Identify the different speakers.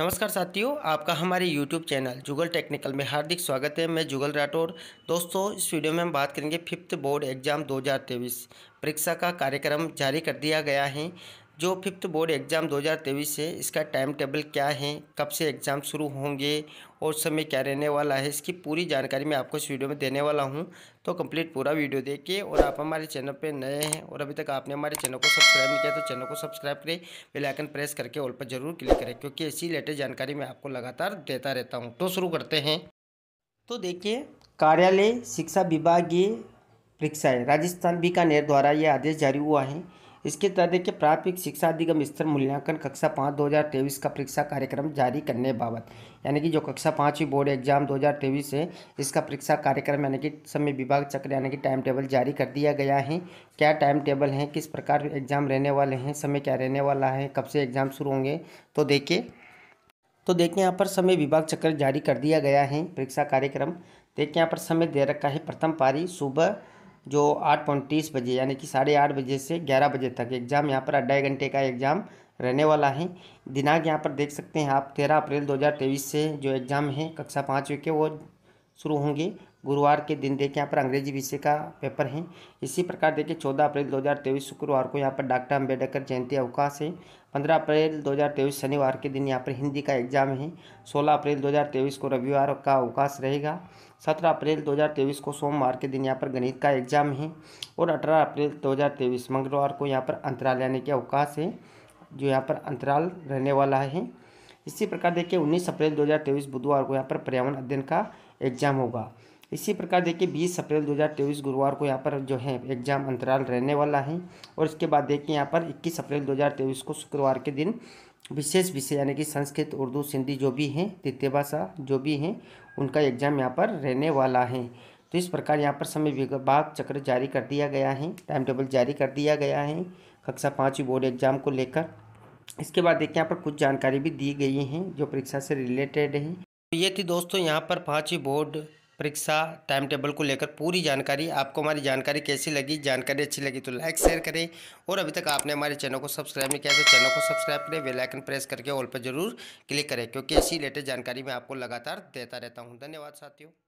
Speaker 1: नमस्कार साथियों आपका हमारे YouTube चैनल जुगल टेक्निकल में हार्दिक स्वागत है मैं जुगल राठौर दोस्तों इस वीडियो में हम बात करेंगे फिफ्थ बोर्ड एग्ज़ाम 2023 परीक्षा का कार्यक्रम जारी कर दिया गया है जो फिफ्थ बोर्ड एग्ज़ाम 2023 है इसका टाइम टेबल क्या है कब से एग्ज़ाम शुरू होंगे और समय क्या रहने वाला है इसकी पूरी जानकारी मैं आपको इस वीडियो में देने वाला हूं तो कंप्लीट पूरा वीडियो देखिए और आप हमारे चैनल पर नए हैं और अभी तक आपने हमारे चैनल को सब्सक्राइब नहीं किया तो चैनल को सब्सक्राइब करें बेलाइकन प्रेस करके ऑल पर जरूर क्लिक करें क्योंकि इसी लेटेस्ट जानकारी मैं आपको लगातार देता रहता हूँ तो शुरू करते हैं तो देखिए कार्यालय शिक्षा विभागीय परीक्षाएँ राजस्थान बीकानेर द्वारा यह आदेश जारी हुआ है इसके तहत देखिए प्राथमिक शिक्षा अधिगम स्तर मूल्यांकन कक्षा पाँच दो हज़ार तेईस का परीक्षा कार्यक्रम जारी करने बाबत यानी कि जो कक्षा पाँचवीं बोर्ड एग्जाम दो हज़ार तेईस है इसका परीक्षा कार्यक्रम यानी कि समय विभाग चक्र यानी कि टाइम टेबल जारी कर दिया गया है क्या टाइम टेबल है किस प्रकार एग्ज़ाम रहने वाले हैं समय क्या रहने वाला है कब से एग्ज़ाम शुरू होंगे तो देखिए तो देखिए यहाँ पर समय विभाग चक्र जारी कर दिया गया है परीक्षा कार्यक्रम देखिए यहाँ पर समय दे रखा है प्रथम पारी सुबह जो आठ पॉइंट तीस बजे यानी कि साढ़े आठ बजे से ग्यारह बजे तक एग्ज़ाम यहाँ पर अढ़ाई घंटे का एग्ज़ाम रहने वाला है दिनांक यहाँ पर देख सकते हैं आप तेरह अप्रैल दो से जो एग्ज़ाम है कक्षा पाँचवीं के वो शुरू होंगे गुरुवार के दिन देखिए यहाँ पर अंग्रेजी विषय का पेपर है इसी प्रकार देखिए चौदह अप्रैल तेईस शुक्रवार को यहाँ पर डॉक्टर अम्बेडकर जयंती अवकाश है पंद्रह अप्रैल तेईस शनिवार के दिन यहाँ पर हिंदी का एग्जाम है सोलह अप्रैल तेईस को रविवार का अवकाश रहेगा सत्रह अप्रैल तेईस को सोमवार के दिन यहाँ पर गणित का एग्जाम है और अठारह अप्रैल तेईस मंगलवार को यहाँ पर अंतराल लेने के अवकाश है जो यहाँ पर अंतराल रहने वाला है इसी प्रकार देखिए 19 अप्रैल 2023 बुधवार को यहाँ पर पर्यावरण अध्ययन का एग्जाम होगा इसी प्रकार देखिए 20 अप्रैल 2023 गुरुवार को यहाँ पर जो है एग्ज़ाम अंतराल रहने वाला है और इसके बाद देखिए यहाँ पर 21 अप्रैल 2023 को शुक्रवार के दिन विशेष विषय यानी कि संस्कृत उर्दू सिंधी जो भी हैं द्वितीय भाषा जो भी हैं उनका एग्ज़ाम यहाँ पर रहने वाला है तो इस प्रकार यहाँ पर समय विभाग चक्र जारी कर दिया गया है टाइम टेबल जारी कर दिया गया है कक्षा पाँचवीं बोर्ड एग्ज़ाम को लेकर इसके बाद देखिए यहाँ पर कुछ जानकारी भी दी गई हैं जो परीक्षा से रिलेटेड है तो ये थी दोस्तों यहाँ पर पाँचवीं बोर्ड परीक्षा टाइम टेबल को लेकर पूरी जानकारी आपको हमारी जानकारी कैसी लगी जानकारी अच्छी लगी तो लाइक शेयर करें और अभी तक आपने हमारे चैनल को सब्सक्राइब नहीं किया तो चैनल को सब्सक्राइब करें बेलाइकन प्रेस करके ऑल पर जरूर क्लिक करें क्योंकि ऐसी लेटेस्ट जानकारी मैं आपको लगातार देता रहता हूँ धन्यवाद साथियों